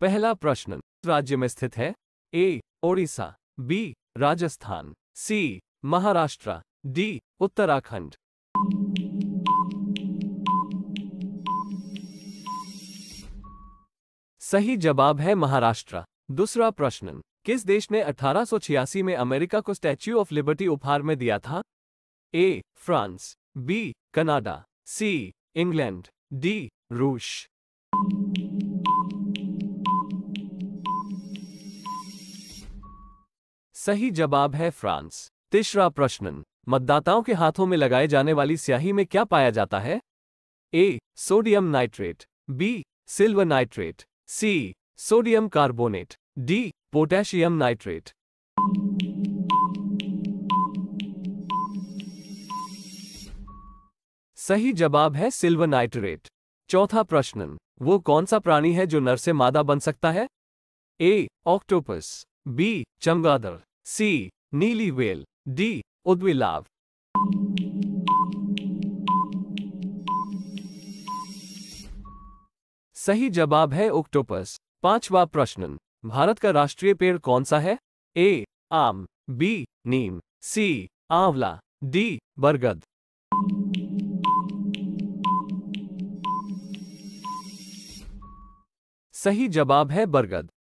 पहला प्रश्न राज्य में स्थित है A Odisha B Rajasthan C Maharashtra D Uttarakhand सही जवाब है महाराष्ट्र दूसरा प्रश्न किस देश ने 1886 में अमेरिका को स्टैच्यू ऑफ लिबर्टी उपहार में दिया था A France B Canada C England D रूस सही जवाब है फ्रांस तीसरा प्रश्न मतदाताओं के हाथों में लगाए जाने वाली स्याही में क्या पाया जाता है A sodium nitrate B silver nitrate C sodium carbonate D potassium nitrate सही जवाब है सिल्वर नाइट्रेट चौथा प्रश्न वो कौन सा प्राणी है जो नर से मादा बन सकता है ए ऑक्टोपस बी चमगादड़ सी नीली वेल डी उद्विलाव सही जवाब है ऑक्टोपस पांचवा प्रश्न भारत का राष्ट्रीय पेड़ कौन सा है ए आम बी नीम सी आंवला डी बरगद सही जवाब है बरगद